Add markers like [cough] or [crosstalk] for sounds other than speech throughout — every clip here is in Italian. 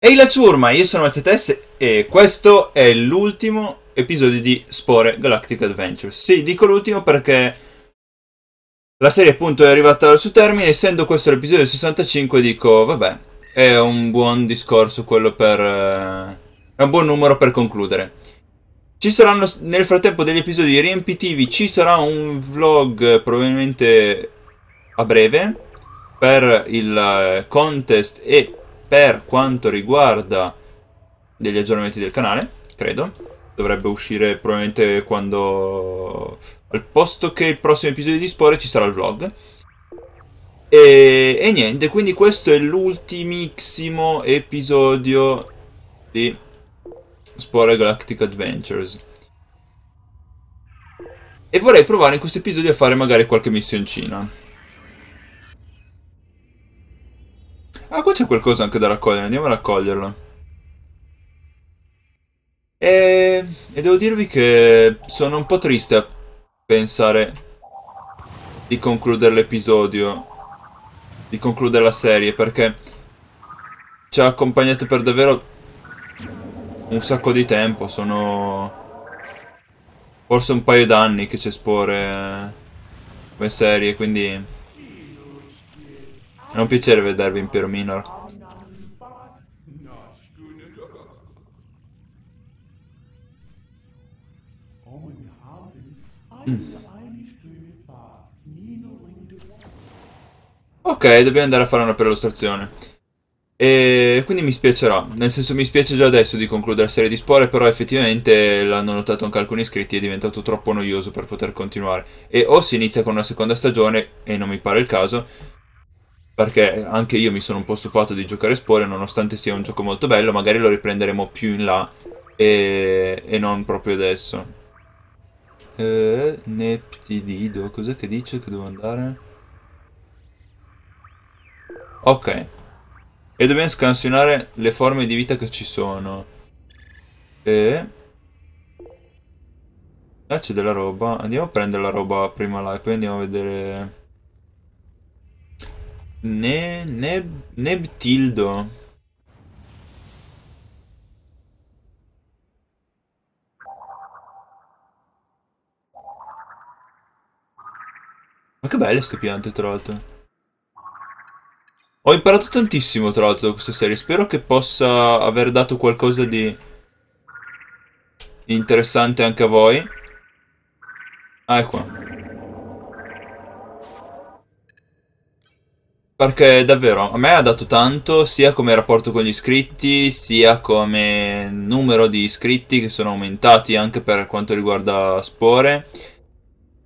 Ehi la ciurma, io sono MCTS e questo è l'ultimo episodio di Spore Galactic Adventures. Sì, dico l'ultimo perché la serie appunto è arrivata al suo termine, essendo questo l'episodio 65 dico vabbè, è un buon discorso quello per... Eh, è un buon numero per concludere. Ci saranno nel frattempo degli episodi riempitivi, ci sarà un vlog probabilmente a breve per il eh, contest e per quanto riguarda degli aggiornamenti del canale, credo. Dovrebbe uscire probabilmente quando... al posto che il prossimo episodio di Spore ci sarà il vlog. E, e niente, quindi questo è l'ultimissimo episodio di Spore Galactic Adventures. E vorrei provare in questo episodio a fare magari qualche missioncina. Ah, qua c'è qualcosa anche da raccogliere, andiamo a raccoglierlo. E... e, devo dirvi che sono un po' triste a pensare di concludere l'episodio, di concludere la serie, perché ci ha accompagnato per davvero un sacco di tempo, sono... Forse un paio d'anni che c'è Spore eh, come serie, quindi... È un piacere vedervi in Piero Minor. Mm. Ok, dobbiamo andare a fare una perlustrazione. E quindi mi spiacerà, nel senso mi spiace già adesso di concludere la serie di spore, però effettivamente l'hanno notato anche alcuni iscritti, è diventato troppo noioso per poter continuare. E o si inizia con una seconda stagione, e non mi pare il caso, perché anche io mi sono un po' stufato di giocare spore, nonostante sia un gioco molto bello, magari lo riprenderemo più in là e, e non proprio adesso. Eh, Neptidido, cos'è che dice che devo andare? Ok. E dobbiamo scansionare le forme di vita che ci sono. E... Là c'è della roba. Andiamo a prendere la roba prima là e poi andiamo a vedere... Ne... Neb... nebtildo. Ma che belle queste piante, tra l'altro. Ho imparato tantissimo tra l'altro da questa serie, spero che possa aver dato qualcosa di interessante anche a voi. Ah, è Perché davvero, a me ha dato tanto, sia come rapporto con gli iscritti, sia come numero di iscritti che sono aumentati anche per quanto riguarda Spore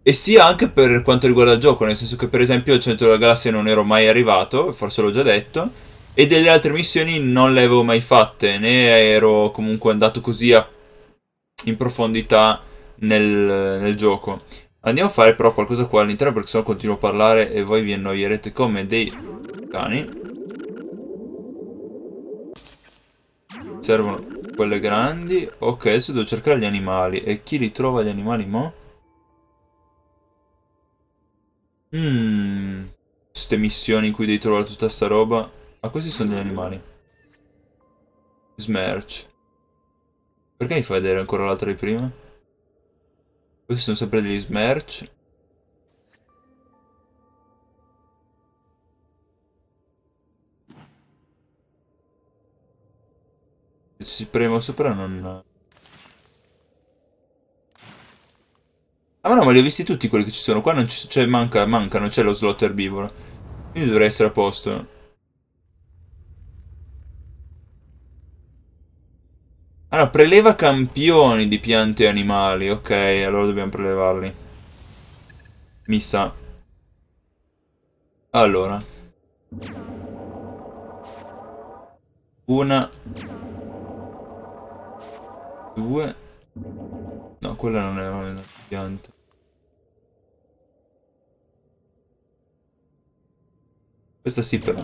e sia anche per quanto riguarda il gioco, nel senso che per esempio al centro della galassia non ero mai arrivato, forse l'ho già detto, e delle altre missioni non le avevo mai fatte, né ero comunque andato così a... in profondità nel, nel gioco. Andiamo a fare però qualcosa qua all'interno perché sennò continuo a parlare e voi vi annoierete come dei cani. Servono quelle grandi. Ok, adesso devo cercare gli animali. E chi li trova gli animali mo'? Mmm. Queste missioni in cui devi trovare tutta sta roba. Ma questi sono degli animali. Smerch. Perché mi fai vedere ancora l'altra di prima? Questi sono sempre degli smerch. Se Si premo sopra non... Ah no, ma li ho visti tutti quelli che ci sono. Qua non c'è, cioè, manca, manca, non c'è lo slot erbivoro. Quindi dovrei essere a posto. Allora, ah, preleva campioni di piante e animali. Ok, allora dobbiamo prelevarli. Mi sa. Allora. Una. Due. No, quella non è una pianta. Questa sì però.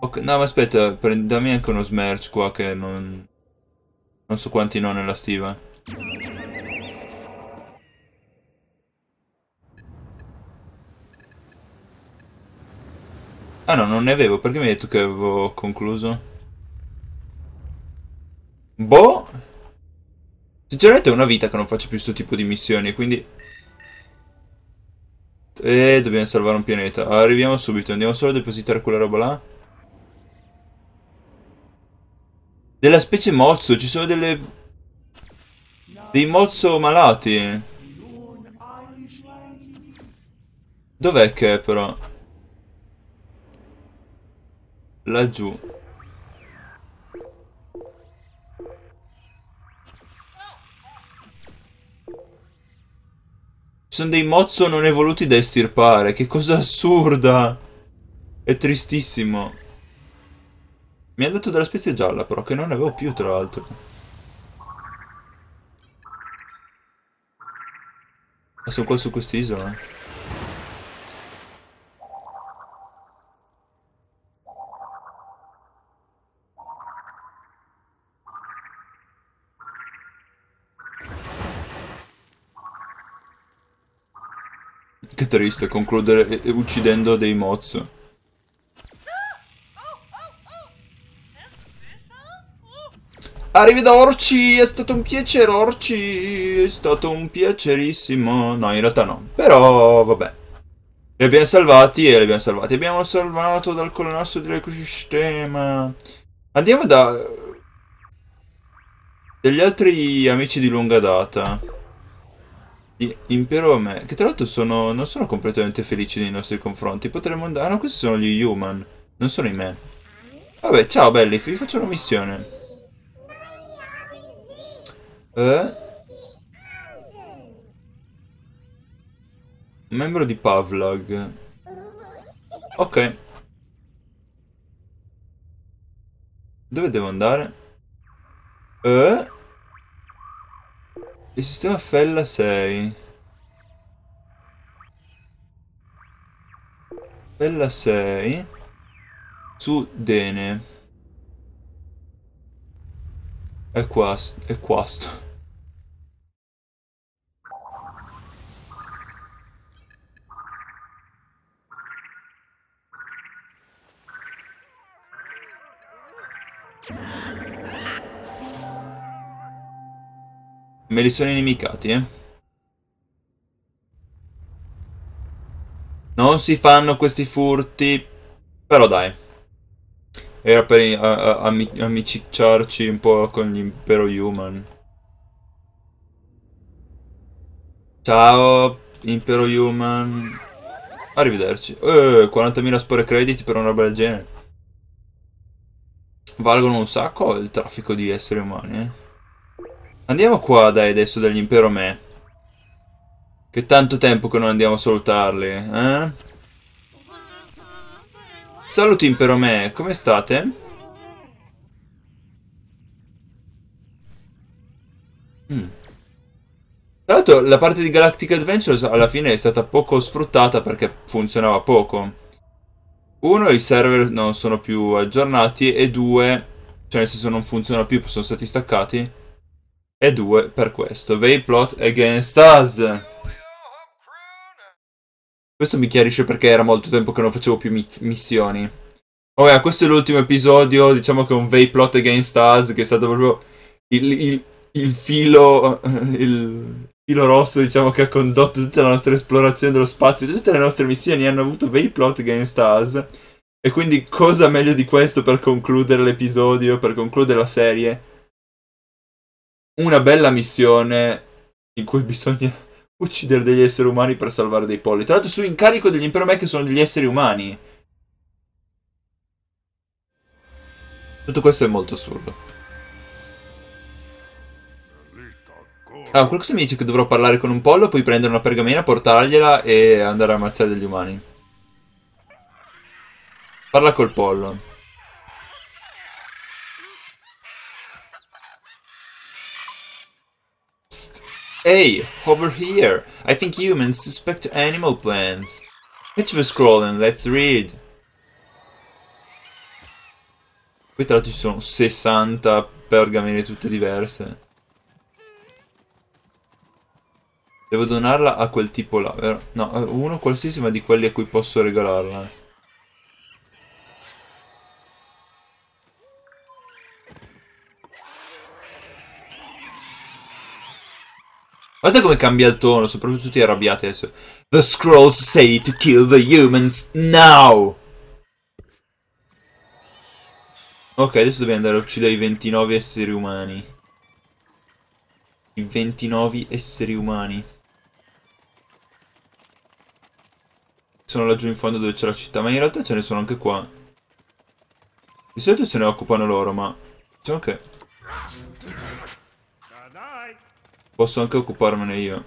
Ok, no ma aspetta, dammi anche uno smerch qua che non... Non so quanti no nella stiva. Ah no, non ne avevo, perché mi hai detto che avevo concluso? Boh! Sinceramente è una vita che non faccio più questo tipo di missioni, quindi... E dobbiamo salvare un pianeta. Arriviamo subito, andiamo solo a depositare quella roba là. Della specie mozzo, ci sono delle... Dei mozzo malati. Dov'è che è però? Laggiù. Sono dei mozzo non evoluti da estirpare. Che cosa assurda. È tristissimo. Mi ha dato della spezia gialla però, che non ne avevo più tra l'altro. Ma sono qua su quest'isola. Eh. Che triste concludere uccidendo dei mozzo. Arrivi da Orci, è stato un piacere Orci, è stato un piacerissimo. No, in realtà no, però vabbè. Li abbiamo salvati e li abbiamo salvati. Abbiamo salvato dal collasso dell'ecosistema. Andiamo da... degli altri amici di lunga data. Impero Me. Che tra l'altro sono, non sono completamente felici nei nostri confronti. Potremmo andare... Ah no, questi sono gli human. Non sono i me. Vabbè, ciao belli, vi faccio una missione. Eh? Membro di Pavlog. Ok. Dove devo andare? Eh? Il sistema Fella 6. Fella 6 su Dene. È qua, è questo. Me li sono inimicati, eh. Non si fanno questi furti, però dai. Era per amicicciarci un po' con l'impero human. Ciao, impero human. Arrivederci. Eh, 40.000 spore crediti per una roba del genere. Valgono un sacco il traffico di esseri umani, eh. Andiamo qua dai adesso dall'impero me. Che tanto tempo che non andiamo a salutarli, eh? Saluti impero me, come state? Mm. Tra l'altro la parte di Galactic Adventures alla fine è stata poco sfruttata perché funzionava poco. Uno, i server non sono più aggiornati e due, cioè nel senso non funzionano più, sono stati staccati e 2 per questo. They plot against us. Questo mi chiarisce perché era molto tempo che non facevo più missioni. Vabbè, questo è l'ultimo episodio, diciamo che è un They plot against us, che è stato proprio il, il, il filo... [laughs] Il filo rosso, diciamo, che ha condotto tutta la nostra esplorazione dello spazio. Tutte le nostre missioni hanno avuto They plot against us. E quindi cosa meglio di questo per concludere l'episodio, per concludere la serie? una bella missione in cui bisogna [laughs] uccidere degli esseri umani per salvare dei polli. Tra l'altro su incarico degli Impero Mech sono degli esseri umani. Tutto questo è molto assurdo. Ah, qualcosa mi dice che dovrò parlare con un pollo, poi prendere una pergamena, portargliela e andare a ammazzare degli umani. Parla col pollo. Hey, over here! I think humans suspect animal plants. Hit the scroll and let's read. Qui tra l'altro ci sono 60 pergamene tutte diverse. Devo donarla a quel tipo là, vero? No, uno qualsiasi ma di quelli a cui posso regalarla. Guardate come cambia il tono, soprattutto tutti arrabbiati adesso. The scrolls say to kill the humans now! Ok, adesso dobbiamo andare a uccidere i 29 esseri umani. I 29 esseri umani. Sono laggiù in fondo dove c'è la città, ma in realtà ce ne sono anche qua. Di solito se ne occupano loro, ma... Diciamo che... Posso anche occuparmene io.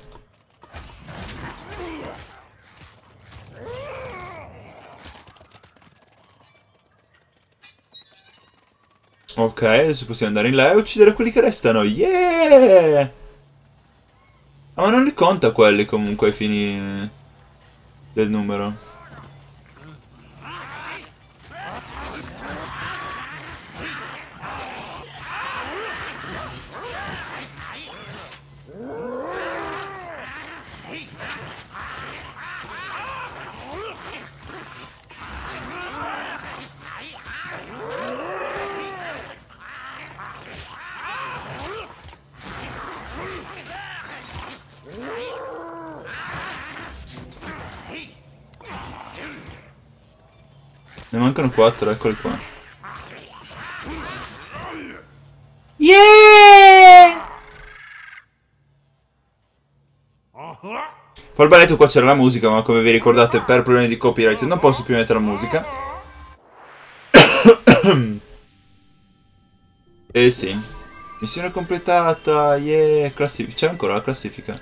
Ok, adesso possiamo andare in là e uccidere quelli che restano. Yeah! Ah, ma non li conta quelli comunque ai fini del numero. Ne mancano 4, eccoli qua. Yeah! Poi balletto qua c'era la musica, ma come vi ricordate per problemi di copyright non posso più mettere la musica. [coughs] e eh sì. Missione completata, yeah, C'è ancora la classifica?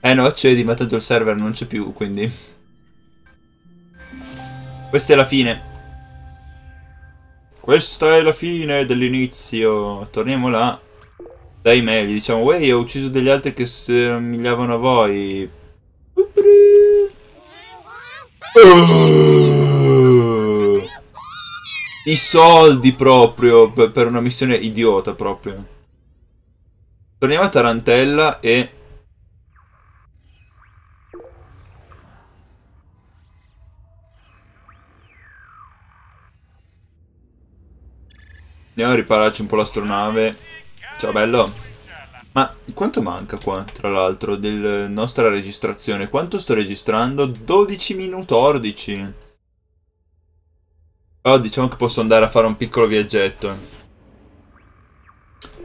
Eh no, c'è ma tanto il server non c'è più, quindi... Questa è la fine. Questa è la fine dell'inizio. Torniamo là. Dai mail, diciamo, wey, ho ucciso degli altri che si somigliavano a voi. I soldi proprio per una missione idiota proprio. Torniamo a Tarantella e Andiamo a ripararci un po' l'astronave. Ciao bello. Ma quanto manca qua, tra l'altro, della nostra registrazione? Quanto sto registrando? 12 minuti 11. Oh, diciamo che posso andare a fare un piccolo viaggetto.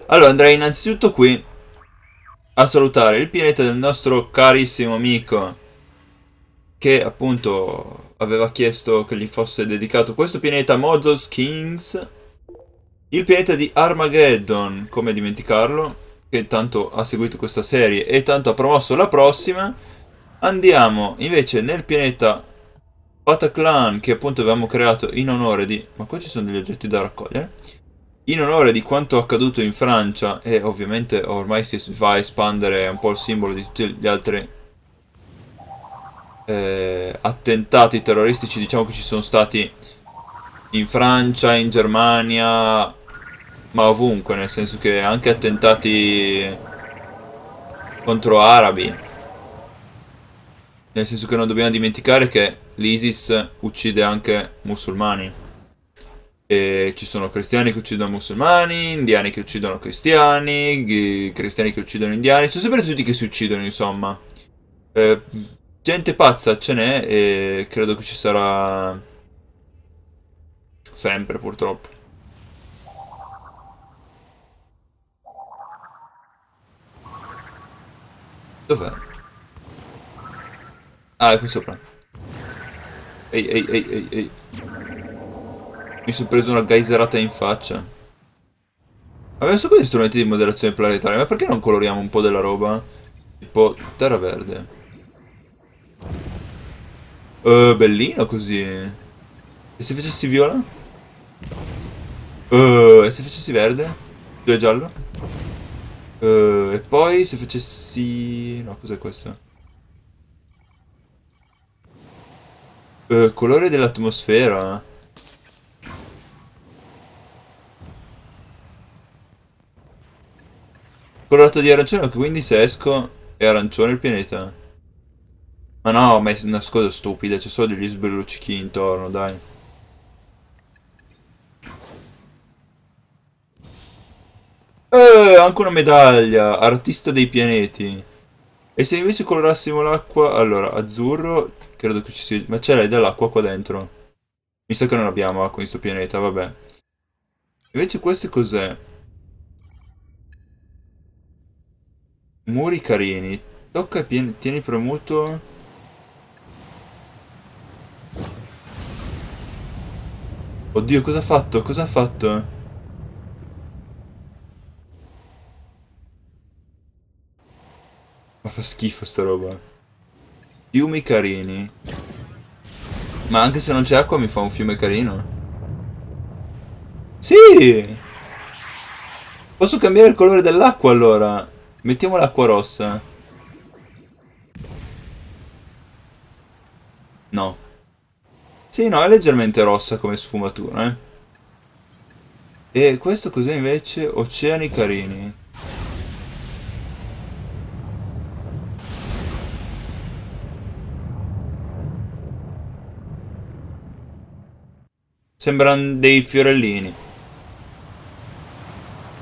Allora, andrei innanzitutto qui a salutare il pianeta del nostro carissimo amico che appunto aveva chiesto che gli fosse dedicato questo pianeta Mozos Kings il pianeta di Armageddon, come dimenticarlo, che tanto ha seguito questa serie e tanto ha promosso la prossima. Andiamo invece nel pianeta Bataclan, che appunto avevamo creato in onore di... Ma qua ci sono degli oggetti da raccogliere? In onore di quanto accaduto in Francia, e ovviamente ormai si va a espandere un po' il simbolo di tutti gli altri eh, attentati terroristici, diciamo che ci sono stati in Francia, in Germania, ma ovunque, nel senso che anche attentati contro arabi. Nel senso che non dobbiamo dimenticare che l'ISIS uccide anche musulmani. E ci sono cristiani che uccidono musulmani, indiani che uccidono cristiani, cristiani che uccidono indiani, sono sempre tutti che si uccidono, insomma. Eh, gente pazza ce n'è e credo che ci sarà sempre, purtroppo. Dov'è? Ah, è qui sopra. Ehi, ehi, ehi, ehi, ehi. Mi sono preso una geyserata in faccia. Abbiamo solo gli strumenti di moderazione planetaria, ma perché non coloriamo un po' della roba? Tipo terra verde. Uh, bellino così. E se facessi viola? Uh, e se facessi verde? Due giallo? Uh, e poi se facessi... no, cos'è questo? Uh, colore dell'atmosfera. Colorato di arancione, quindi se esco è arancione il pianeta. Ma no, ma è una cosa stupida, c'è solo degli sbelluccichi intorno, dai. aveva anche una medaglia, artista dei pianeti. E se invece colorassimo l'acqua, allora, azzurro, credo che ci sia... Ma c'è l'hai dell'acqua qua dentro? Mi sa che non abbiamo acqua in questo pianeta, vabbè. Invece questo cos'è? Muri carini. Tocca e tieni premuto... Oddio, cosa ha fatto? Cosa ha fatto? fa schifo sta roba. Fiumi carini. Ma anche se non c'è acqua mi fa un fiume carino. Sì! Posso cambiare il colore dell'acqua allora. Mettiamo l'acqua rossa. No. Sì, no, è leggermente rossa come sfumatura, eh. E questo cos'è invece? Oceani carini. Sembrano dei fiorellini.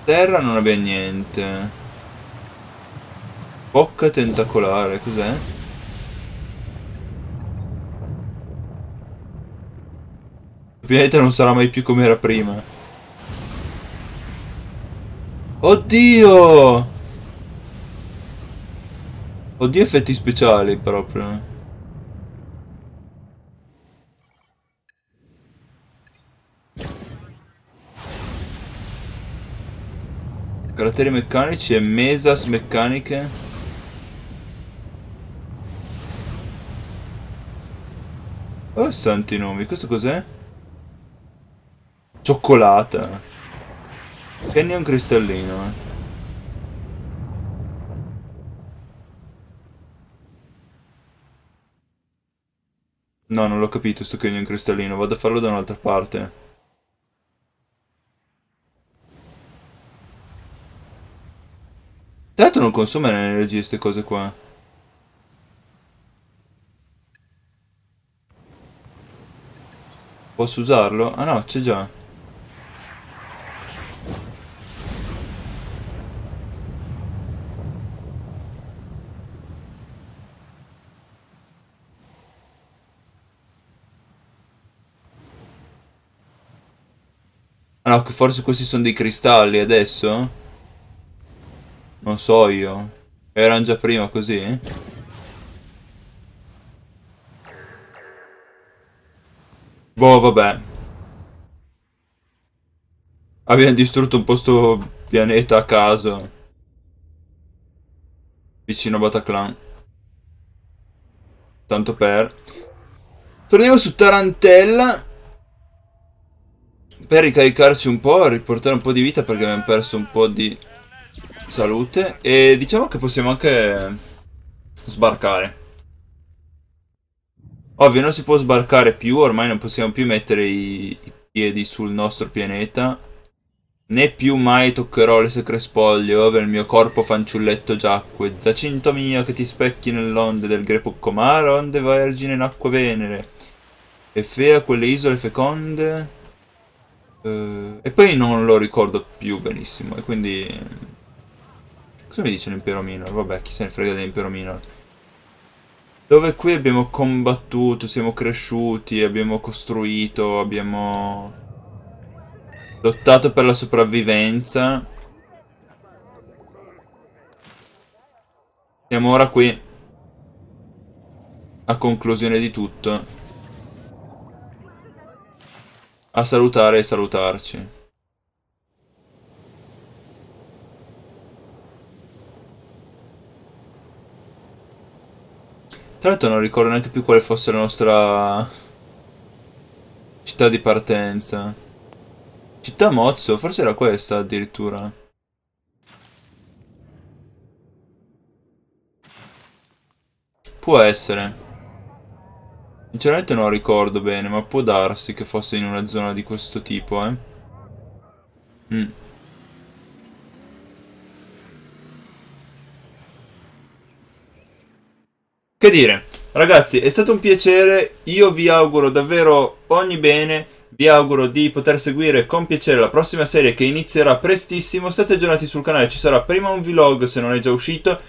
Terra non abbiamo niente. Bocca tentacolare, cos'è? Il pianeta non sarà mai più come era prima. Oddio! Oddio effetti speciali proprio. Caratteri meccanici e mesas meccaniche. Oh, santi nomi, questo cos'è? Cioccolata. Canyon cristallino, eh. No, non l'ho capito sto canyon cristallino, vado a farlo da un'altra parte. Tra l'altro non consumano energia queste cose qua. Posso usarlo? Ah no, c'è già. Ah no, forse questi sono dei cristalli adesso? Non so io. Erano già prima così? Boh, vabbè. Abbiamo distrutto un posto pianeta a caso. Vicino a Bataclan. Tanto per... Torniamo su Tarantella. Per ricaricarci un po', riportare un po' di vita perché abbiamo perso un po' di Salute. E diciamo che possiamo anche sbarcare. Ovvio, non si può sbarcare più, ormai non possiamo più mettere i, i piedi sul nostro pianeta. Né più mai toccherò le secre spoglie, ove il mio corpo fanciulletto giacque. Zacinto mio, che ti specchi nell'onde del grepucco mare, onde vergine in acqua venere. E fea quelle isole feconde. Eh, e poi non lo ricordo più benissimo, e quindi Cosa mi dice l'Impero Minor? Vabbè, chi se ne frega dell'Impero Minor. Dove qui abbiamo combattuto, siamo cresciuti, abbiamo costruito, abbiamo lottato per la sopravvivenza. Siamo ora qui, a conclusione di tutto, a salutare e salutarci. Tra l'altro non ricordo neanche più quale fosse la nostra città di partenza. Città Mozzo, forse era questa addirittura. Può essere. Sinceramente non ricordo bene, ma può darsi che fosse in una zona di questo tipo, eh. Mm. Che dire, ragazzi, è stato un piacere, io vi auguro davvero ogni bene, vi auguro di poter seguire con piacere la prossima serie che inizierà prestissimo, state aggiornati sul canale, ci sarà prima un vlog se non è già uscito,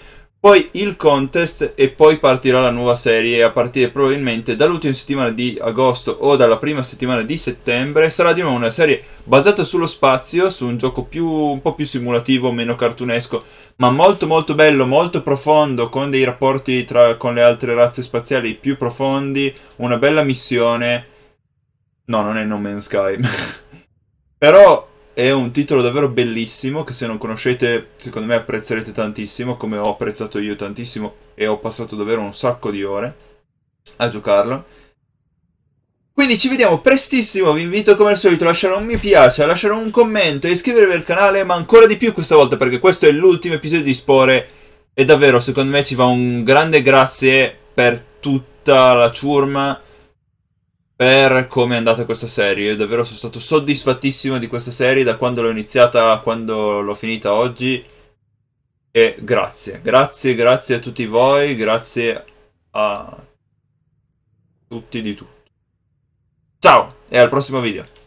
poi il contest e poi partirà la nuova serie a partire probabilmente dall'ultima settimana di agosto o dalla prima settimana di settembre sarà di nuovo una serie basata sullo spazio, su un gioco più, un po' più simulativo, meno cartunesco, ma molto molto bello, molto profondo, con dei rapporti tra, con le altre razze spaziali più profondi, una bella missione. No, non è No Man's Sky. [laughs] Però è un titolo davvero bellissimo che se non conoscete secondo me apprezzerete tantissimo, come ho apprezzato io tantissimo e ho passato davvero un sacco di ore a giocarlo. Quindi ci vediamo prestissimo, vi invito come al solito a lasciare un mi piace, a lasciare un commento e iscrivervi al canale, ma ancora di più questa volta perché questo è l'ultimo episodio di Spore e davvero secondo me ci va un grande grazie per tutta la ciurma per come è andata questa serie. davvero sono stato soddisfattissimo di questa serie da quando l'ho iniziata a quando l'ho finita oggi. E grazie, grazie, grazie a tutti voi, grazie a tutti di tutto. Ciao e al prossimo video.